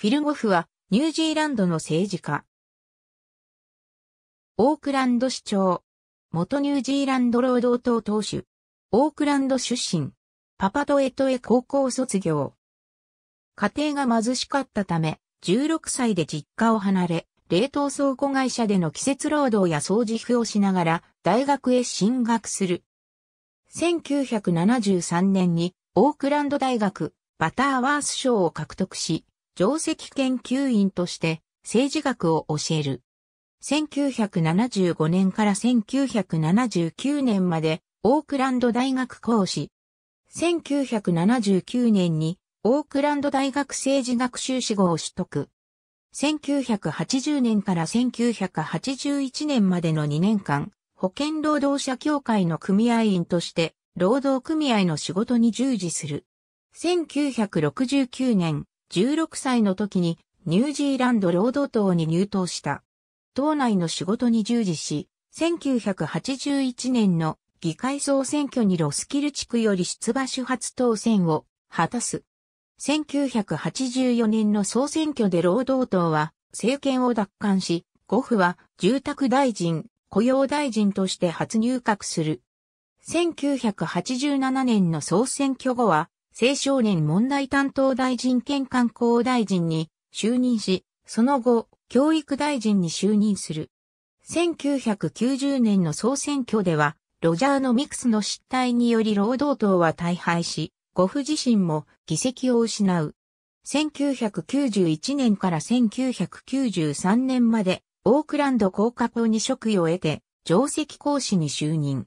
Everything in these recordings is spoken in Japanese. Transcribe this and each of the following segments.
フィルゴフはニュージーランドの政治家。オークランド市長。元ニュージーランド労働党党首。オークランド出身。パパトエトエ高校卒業。家庭が貧しかったため、16歳で実家を離れ、冷凍倉庫会社での季節労働や掃除費をしながら大学へ進学する。1973年にオークランド大学バターワース賞を獲得し、上席研究員として政治学を教える。1975年から1979年までオークランド大学講師。1979年にオークランド大学政治学修士号を取得。1980年から1981年までの2年間、保健労働者協会の組合員として、労働組合の仕事に従事する。1969年、16歳の時にニュージーランド労働党に入党した。党内の仕事に従事し、1981年の議会総選挙にロスキル地区より出馬主発当選を果たす。1984年の総選挙で労働党は政権を奪還し、ゴフは住宅大臣、雇用大臣として初入閣する。1987年の総選挙後は青少年問題担当大臣兼観光大臣に就任し、その後、教育大臣に就任する。1990年の総選挙では、ロジャーのミクスの失態により労働党は大敗し、ゴフ自身も議席を失う。1991年から1993年まで、オークランド高架法に職位を得て、上席講師に就任。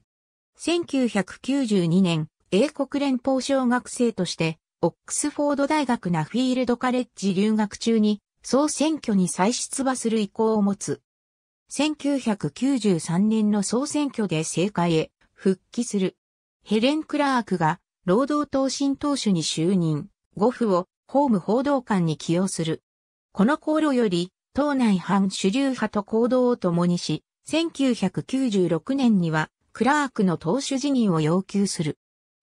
1992年、英国連邦小学生として、オックスフォード大学ナフィールドカレッジ留学中に、総選挙に再出馬する意向を持つ。1993年の総選挙で政界へ復帰する。ヘレン・クラークが労働党新党首に就任、ゴフをホーム報道官に起用する。この路より、党内反主流派と行動を共にし、1996年にはクラークの党首辞任を要求する。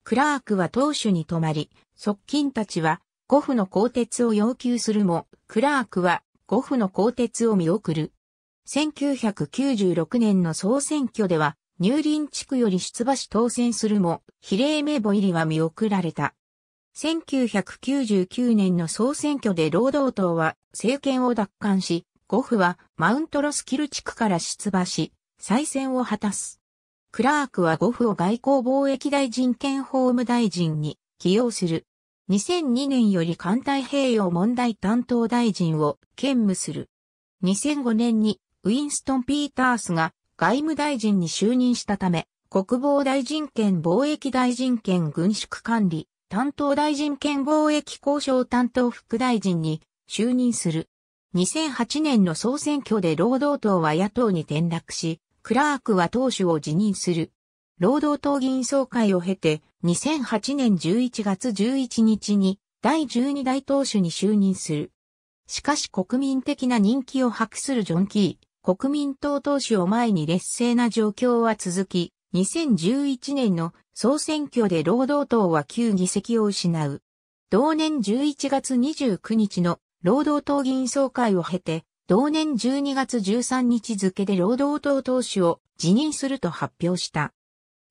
クラークは当主に泊まり、側近たちは五フの鋼鉄を要求するも、クラークは五フの鋼鉄を見送る。1996年の総選挙では、入林地区より出馬し当選するも、比例名簿入りは見送られた。1999年の総選挙で労働党は政権を奪還し、ゴフはマウントロスキル地区から出馬し、再選を果たす。クラークはゴフを外交貿易大臣兼法務大臣に起用する。2002年より環太平洋問題担当大臣を兼務する。2005年にウィンストン・ピータースが外務大臣に就任したため、国防大臣兼貿易大臣兼軍縮管理担当大臣兼貿易交渉担当副大臣に就任する。2008年の総選挙で労働党は野党に転落し、クラークは党首を辞任する。労働党議員総会を経て、2008年11月11日に第12代党首に就任する。しかし国民的な人気を博するジョン・キー、国民党党首を前に劣勢な状況は続き、2011年の総選挙で労働党は9議席を失う。同年11月29日の労働党議員総会を経て、同年12月13日付で労働党党首を辞任すると発表した。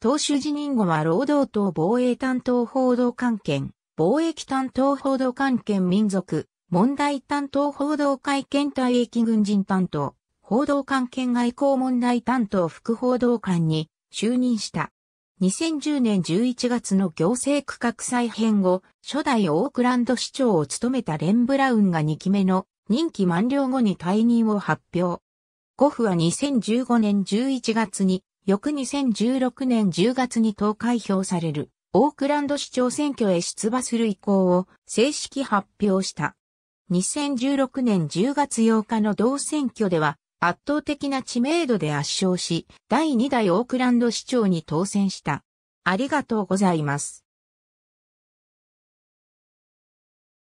党首辞任後は労働党防衛担当報道官権、貿易担当報道官権民族、問題担当報道会見退役軍人担当、報道官権外交問題担当副報道官に就任した。2010年11月の行政区画再編後、初代オークランド市長を務めたレン・ブラウンが2期目の任期満了後に退任を発表。ゴフは2015年11月に、翌2016年10月に投開票される、オークランド市長選挙へ出馬する意向を正式発表した。2016年10月8日の同選挙では、圧倒的な知名度で圧勝し、第2代オークランド市長に当選した。ありがとうございます。